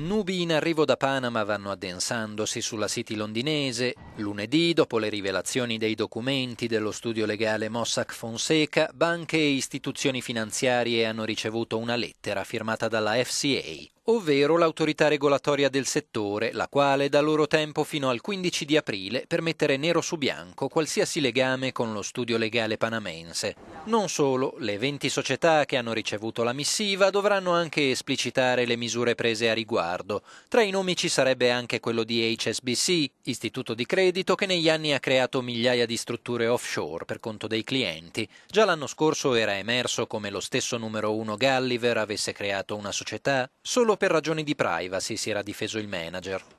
Nubi in arrivo da Panama vanno addensandosi sulla City londinese. Lunedì, dopo le rivelazioni dei documenti dello studio legale Mossack Fonseca, banche e istituzioni finanziarie hanno ricevuto una lettera firmata dalla FCA, ovvero l'autorità regolatoria del settore, la quale dà loro tempo fino al 15 di aprile per mettere nero su bianco qualsiasi legame con lo studio legale panamense. Non solo, le 20 società che hanno ricevuto la missiva dovranno anche esplicitare le misure prese a riguardo. Tra i nomi ci sarebbe anche quello di HSBC, istituto di credito che negli anni ha creato migliaia di strutture offshore per conto dei clienti. Già l'anno scorso era emerso come lo stesso numero uno Gulliver avesse creato una società. Solo per ragioni di privacy si era difeso il manager.